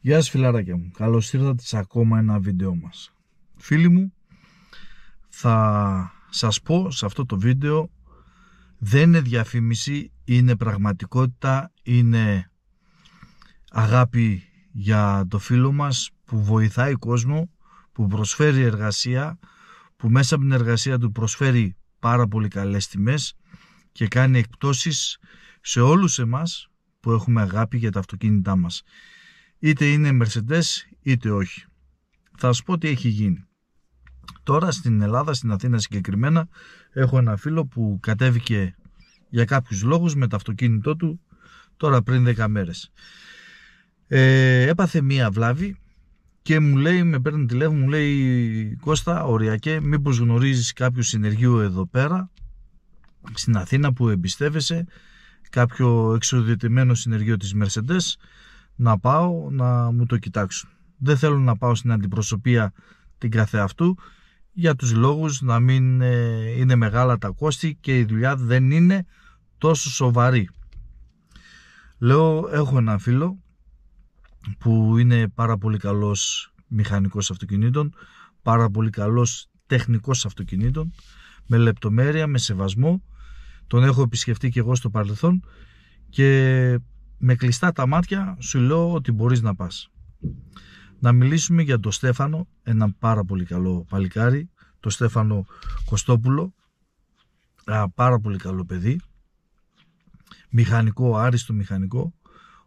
Γεια σας φιλαράκια μου, καλώς ήρθατε σε ακόμα ένα βίντεο μας. Φίλοι μου, θα σας πω σε αυτό το βίντεο δεν είναι διαφήμιση, είναι πραγματικότητα, είναι αγάπη για το φίλο μας που βοηθάει κόσμο, που προσφέρει εργασία, που μέσα από την εργασία του προσφέρει πάρα πολύ καλές τιμές και κάνει εκπτώσεις σε όλους εμάς που έχουμε αγάπη για τα αυτοκίνητά μας είτε είναι Mercedes είτε όχι. Θα σου πω τι έχει γίνει. Τώρα στην Ελλάδα, στην Αθήνα συγκεκριμένα, έχω ένα φίλο που κατέβηκε για κάποιους λόγους με το αυτοκίνητό του τώρα πριν 10 μέρες. Ε, έπαθε μία βλάβη και μου λέει, με παίρνει τηλέφωνο, μου λέει Κώστα, οριακέ, μήπως γνωρίζεις κάποιο συνεργείο εδώ πέρα στην Αθήνα που εμπιστεύεσαι κάποιο εξοδητημένο συνεργείο της Mercedes να πάω να μου το κοιτάξουν. Δεν θέλω να πάω στην αντιπροσωπεία την καθεαυτού για τους λόγους να μην ε, είναι μεγάλα τα κόστη και η δουλειά δεν είναι τόσο σοβαρή. Λέω έχω ένα φίλο που είναι πάρα πολύ καλός μηχανικός αυτοκινήτων, πάρα πολύ καλός τεχνικός αυτοκινήτων, με λεπτομέρεια, με σεβασμό. Τον έχω επισκεφτεί και εγώ στο παρελθόν και με κλειστά τα μάτια σου λέω ότι μπορείς να πας. Να μιλήσουμε για τον Στέφανο, έναν πάρα πολύ καλό παλικάρι, τον Στέφανο Κωστόπουλο, ένα πάρα πολύ καλό παιδί, μηχανικό, άριστο μηχανικό,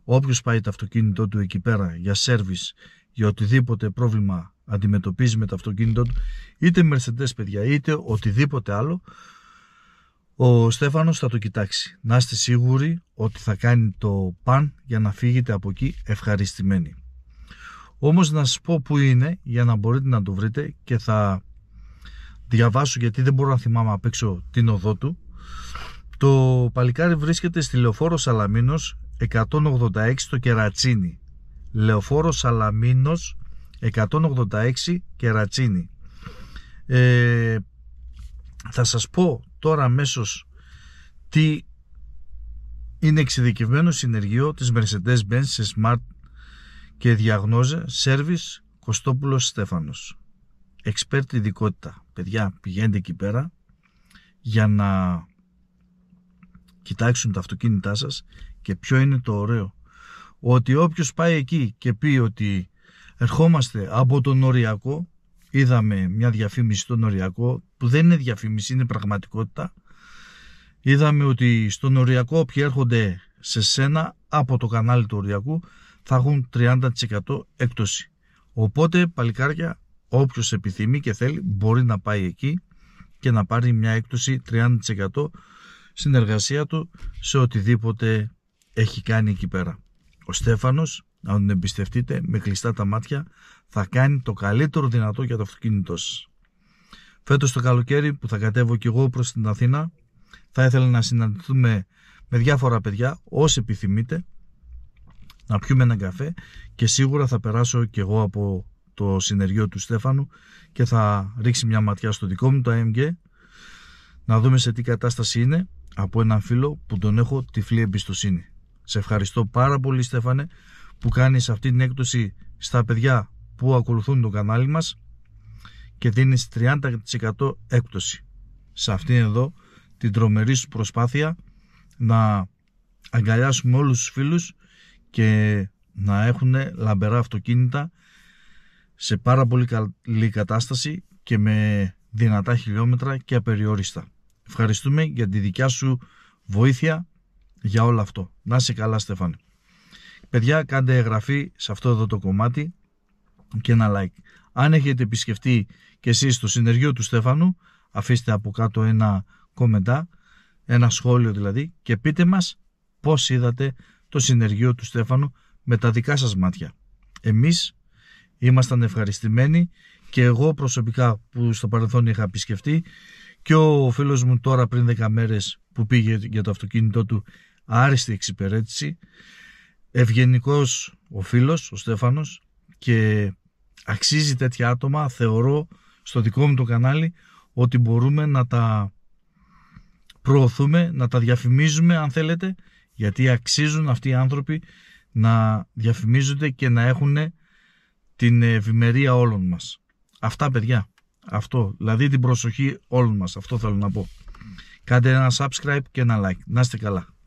όποιος πάει το αυτοκίνητό του εκεί πέρα για σέρβις, για οτιδήποτε πρόβλημα αντιμετωπίζει με το αυτοκίνητό του, είτε Mercedes παιδιά, είτε οτιδήποτε άλλο, ο Στέφανος θα το κοιτάξει. Να είστε σίγουροι ότι θα κάνει το παν για να φύγετε από εκεί ευχαριστημένοι. Όμως να σας πω που είναι για να μπορείτε να το βρείτε και θα διαβάσω γιατί δεν μπορώ να θυμάμαι απ' έξω την οδό του. Το παλικάρι βρίσκεται στη Λεωφόρο Σαλαμίνος 186 το Κερατσίνι. Λεωφόρο Σαλαμίνος 186 Κερατσίνι. Ε, θα σας πω τώρα αμέσως τι είναι εξειδικευμένο συνεργείο της Mercedes-Benz σε Smart και διαγνώζε Service Κωστόπουλος Στέφανος. Εξπέρτη ειδικότητα. Παιδιά, πηγαίνετε εκεί πέρα για να κοιτάξουν τα αυτοκίνητά σας και ποιο είναι το ωραίο. Ότι όποιος πάει εκεί και πει ότι ερχόμαστε από τον Οριακό είδαμε μια διαφήμιση στον οριακό που δεν είναι διαφήμιση, είναι πραγματικότητα. Είδαμε ότι στον οριακό όποιοι έρχονται σε σένα από το κανάλι του οριακού θα έχουν 30% έκπτωση. Οπότε παλικάρια όποιος επιθυμεί και θέλει μπορεί να πάει εκεί και να πάρει μια έκπτωση 30% συνεργασία του σε οτιδήποτε έχει κάνει εκεί πέρα. Ο Στέφανος να τον εμπιστευτείτε με κλειστά τα μάτια, θα κάνει το καλύτερο δυνατό για το αυτοκίνητό σας. Φέτος το καλοκαίρι που θα κατέβω και εγώ προς την Αθήνα, θα ήθελα να συναντηθούμε με διάφορα παιδιά, όσοι επιθυμείτε, να πιούμε έναν καφέ και σίγουρα θα περάσω και εγώ από το συνεργείο του Στέφανου και θα ρίξει μια ματιά στο δικό μου το AMG να δούμε σε τι κατάσταση είναι από έναν φίλο που τον έχω τυφλή εμπιστοσύνη. Σε ευχαριστώ πάρα πολύ Στέφανε που κάνεις αυτή την έκπτωση στα παιδιά που ακολουθούν το κανάλι μας και δίνεις 30% έκπτωση σε αυτήν εδώ την τρομερή σου προσπάθεια να αγκαλιάσουμε όλους τους φίλους και να έχουν λαμπερά αυτοκίνητα σε πάρα πολύ καλή κατάσταση και με δυνατά χιλιόμετρα και απεριόριστα. Ευχαριστούμε για τη δικιά σου βοήθεια για όλο αυτό. Να είσαι καλά Στεφάνη. Παιδιά, κάντε εγγραφή σε αυτό εδώ το κομμάτι και ένα like. Αν έχετε επισκεφτεί και εσείς το συνεργείο του Στέφανου, αφήστε από κάτω ένα κομμεντά, ένα σχόλιο δηλαδή, και πείτε μας πώς είδατε το συνεργείο του Στέφανου με τα δικά σας μάτια. Εμείς ήμασταν ευχαριστημένοι και εγώ προσωπικά που στο παρελθόν είχα επισκεφτεί και ο φίλος μου τώρα πριν 10 μέρες που πήγε για το αυτοκίνητό του άριστη εξυπηρέτηση ευγενικός ο φίλος, ο Στέφανος και αξίζει τέτοια άτομα, θεωρώ στο δικό μου το κανάλι ότι μπορούμε να τα προωθούμε, να τα διαφημίζουμε αν θέλετε, γιατί αξίζουν αυτοί οι άνθρωποι να διαφημίζονται και να έχουν την ευημερία όλων μας. Αυτά παιδιά, αυτό, δηλαδή την προσοχή όλων μας, αυτό θέλω να πω. Κάντε ένα subscribe και ένα like. Να είστε καλά.